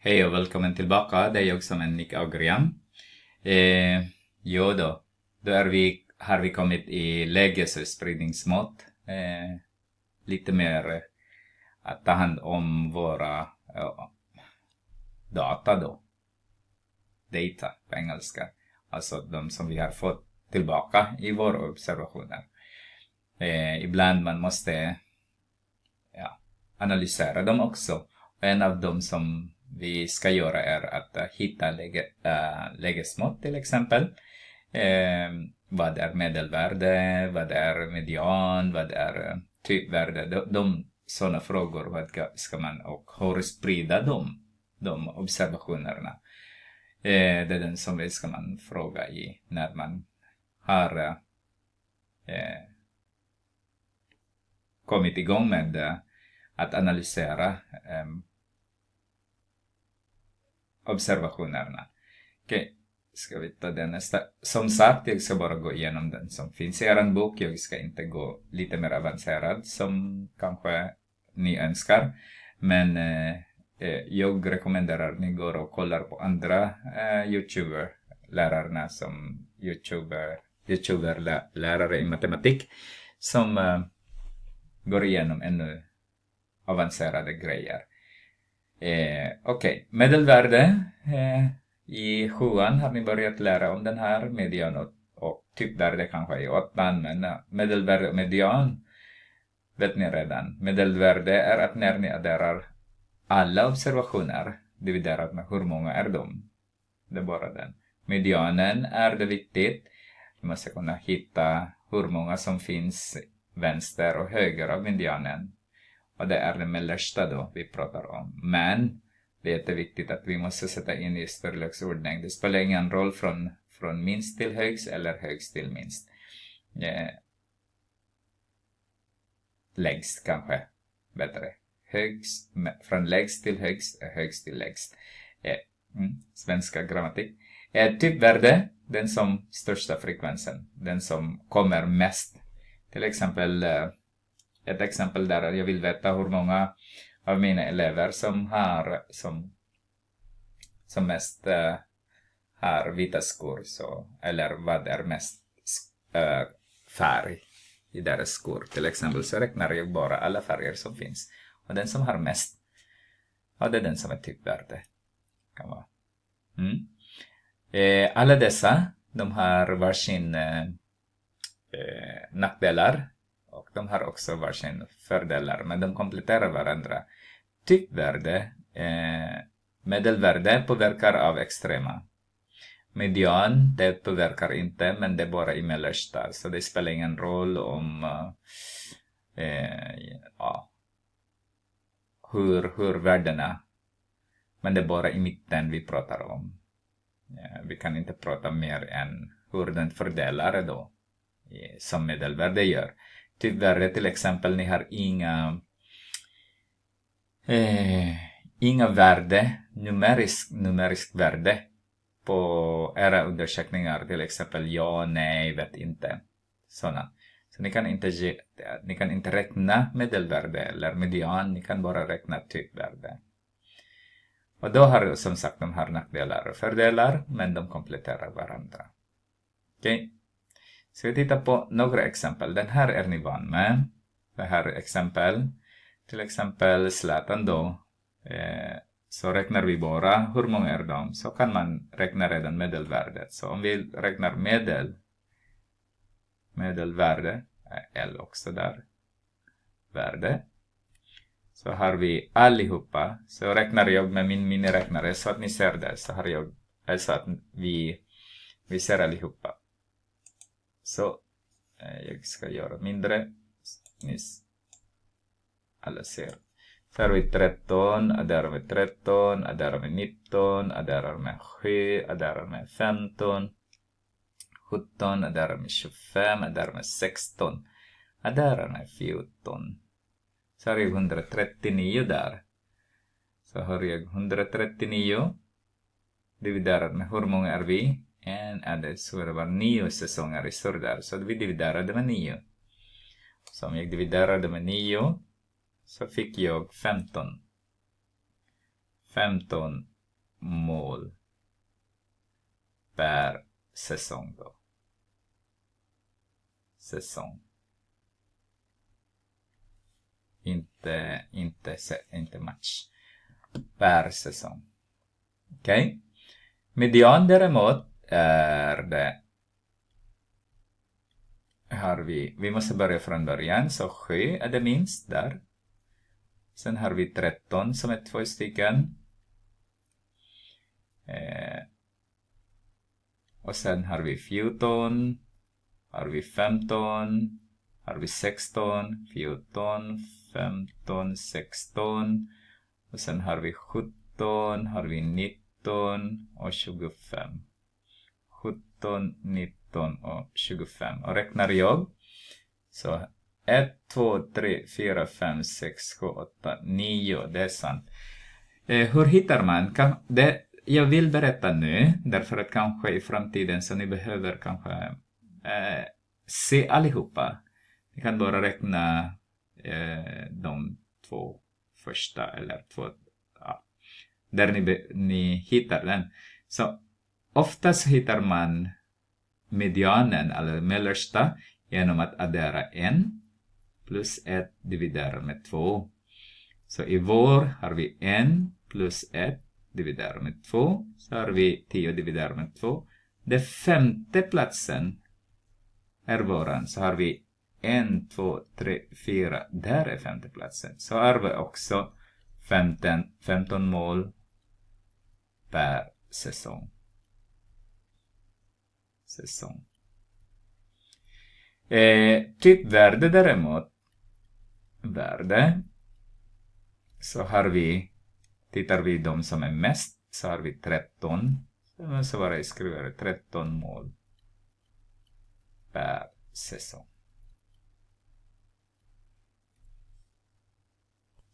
Hej och välkommen tillbaka, det är jag som är Nick Agrian. Eh, jo då, då är vi, har vi kommit i läges och spridningsmått. Eh, lite mer eh, att ta hand om våra ja, eh, data då. Data på engelska. Alltså de som vi har fått tillbaka i våra observationer. Eh, ibland man måste ja, analysera dem också. En av dem som vi ska göra är att eh, hitta läge, äh, lägesmått till exempel. Eh, vad är medelvärde? Vad är median? Vad är eh, typvärde? De, de sådana frågor, vad ska man och hur sprida dem, de observationerna? Eh, det är den som vi ska man fråga i när man har eh, kommit igång med att analysera ehm, observationerna. Okej, okay. ska vi ta den nästa? Som sagt, jag ska bara gå igenom den som finns i er bok. Jag ska inte gå lite mer avancerad som kanske ni önskar. Men eh, eh jag rekommenderar att ni går och kollar på andra eh, youtuber, lärarna som youtuber, youtuber i matematik som eh, går igenom ännu avancerade grejer. Eh, Okej, okay. medelvärde. Eh, I sjuan har ni börjat lära om den här median och, och typvärde kanske i åttan, men eh, medelvärde och median vet ni redan. Medelvärde är att när ni adderar alla observationer dividerat med hur många är de? Det är bara den. Medianen är det viktigt. Ni måste kunna hitta hur många som finns vänster och höger av medianen och det är det mellersta då vi pratar om. Men det är jätteviktigt att vi måste sätta in i storleksordning. Det spelar ingen roll från, från minst till högst eller högst till minst. Eh, lägst kanske bättre. Högst, från lägst till högst, högst till lägst. Eh, mm, svenska grammatik. Eh, typvärde, den som största frekvensen, den som kommer mest. Till exempel eh, ett exempel där, jag vill veta hur många av mina elever som har som, som mest äh, har vita skor, så, eller vad är mest äh, färg i deras skor. Till exempel så räknar jag bara alla färger som finns. Och den som har mest, ja det är den som är typvärde. Mm. Eh, alla dessa, de har varsin eh, eh nackdelar de har också varsin fördelar, men de kompletterar varandra. Typvärde, eh, medelvärde påverkar av extrema. Median, det påverkar inte, men det är bara i mellersta, så det spelar ingen roll om eh, eh ja, hur, hur värdena, men det är bara i mitten vi pratar om. Ja, eh, vi kan inte prata mer än hur den fördelar då, eh, som medelvärde gör tyvärr till exempel ni har inga eh, inga värde, numerisk, numerisk värde på era undersökningar. Till exempel ja, nej, vet inte. Sådana. Så ni kan inte, ge, ni kan inte räkna medelvärde eller median, ni kan bara räkna typvärde. Och då har som sagt de här nackdelar och fördelar, men de kompletterar varandra. Okej? Okay? Så vi tittar på några exempel. Den här är ni van med. Det här är exempel. Till exempel Zlatan då. Eh, så räknar vi bara hur många är de. Så kan man räkna redan medelvärdet. Så om vi räknar medel. Medelvärde. Eh, L också där. Värde. Så har vi allihopa. Så räknar jag med min miniräknare så att ni ser det. Så har jag. så alltså att vi, vi ser allihopa. Så eh, jag ska göra mindre. Nyss. Alla ser. Så här har vi 13, där har vi 13, där har vi 19, där har vi 7, där har vi 15, 17, där har vi 25, där har vi 16, där har vi 14. Så har jag 139 där. Så har jag 139 dividerat med hur många är vi? en, eller så det var nio säsonger i Surdar. Så vi dividerade med nio. Så om jag dividerade med nio så fick jag 15. 15 mål per säsong då. Säsong. Inte, inte, inte match. Per säsong. Okej? Okay? Median däremot är det... Har vi, vi måste börja från början, så sjö är det minst där. Sen har vi 13 som är två stycken. Eh, och sen har vi 14, har vi 15, har vi 16, 14, 15, 16. Och sen har vi 17, har vi 19 och 25. 17, 19 och 25. Och räknar jag så 1, 2, 3, 4, 5, 6, 7, 8, 9. Det är sant. Eh, hur hittar man? Kan, det, jag vill berätta nu, därför att kanske i framtiden så ni behöver kanske eh, se allihopa. Ni kan bara räkna eh, de två första eller två, ja, där ni, ni hittar den. Så Oftast hittar man medianen, eller mellersta, genom att addera en plus 1 dividerat med 2. Så i vår har vi en plus 1 dividerat med 2, Så har vi 10 dividerat med 2. Den femte platsen är våran. Så har vi 1, 2, 3, 4. Där är femte platsen. Så har vi också 15, 15 mål per säsong säsong. Eh, typvärde däremot, värde, så har vi, tittar vi de som är mest, så har vi 13, så var jag skriver 13 mål per säsong.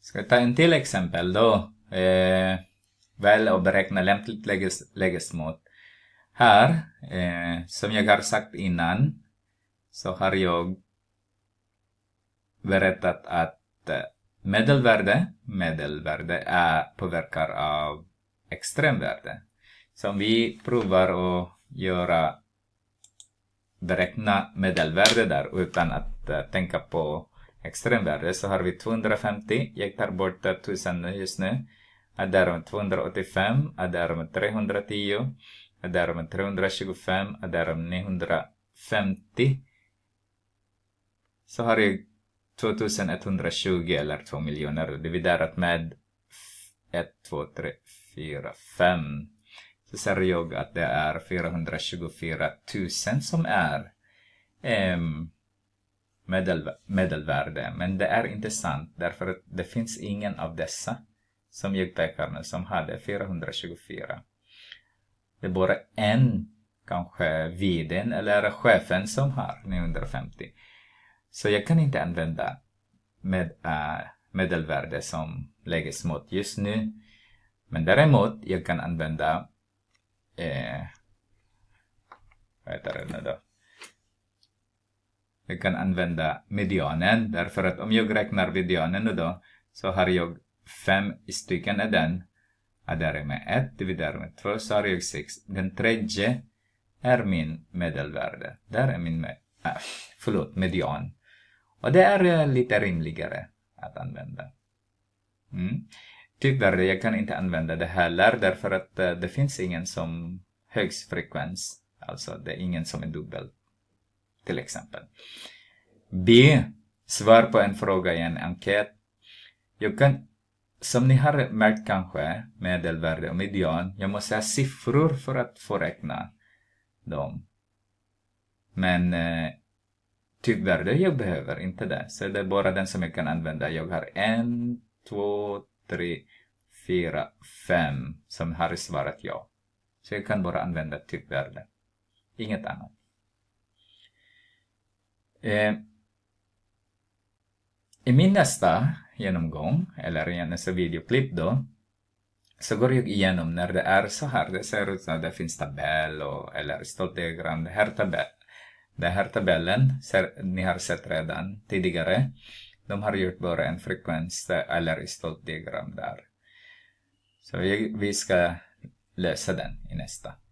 Ska jag ta en till exempel då? Eh, väl och beräkna lämpligt läges, lägesmått här, eh, som jag har sagt innan, så har jag berättat att eh, medelvärde, medelvärde är påverkar av extremvärde. Så om vi provar att göra beräkna medelvärde där utan att uh, tänka på extremvärde så har vi 250, jag tar bort 1000 eh, just nu, är därmed 285, är därmed 310 Adarama 325, Adarama 950. Så har jag 2120 eller 2 miljoner dividerat med 1, 2, 3, 4, 5. Så ser jag att det är 424 000 som är eh, medel, medelvärde. Men det är intressant därför att det finns ingen av dessa som jag pekar nu som hade 424 det är bara en, kanske vdn eller chefen som har 950. Så jag kan inte använda med, uh, medelvärde som läggs mot just nu. Men däremot, jag kan använda eh, vad heter det nu då? Jag kan använda medianen därför att om jag räknar medianen nu då så har jag fem stycken i den är därmed 1 dividerat med 2 så har jag 6. Den tredje är min medelvärde. Där är min, med, äh, ah, förlåt, median. Och det är eh, lite rimligare att använda. Mm. Tyvärr, jag kan inte använda det heller därför att eh, det finns ingen som högst frekvens. Alltså, det är ingen som är dubbel. Till exempel. B. Svar på en fråga i en enkät. Jag kan som ni har märkt kanske, medelvärde och median, jag måste säga siffror för att få räkna dem. Men eh, typvärde, jag behöver inte det. Så det är bara den som jag kan använda. Jag har en, två, tre, fyra, fem som har svarat ja. Så jag kan bara använda typvärde. Inget annat. Eh, I min nästa genomgång eller i nästa videoklipp då så går jag igenom när det är så här. Det ser ut som det finns tabell och, eller stoltdiagram. Det här tabell, den här tabellen ser, ni har sett redan tidigare. De har gjort bara en frekvens eller stoltdiagram där. Så vi, vi ska lösa den i nästa.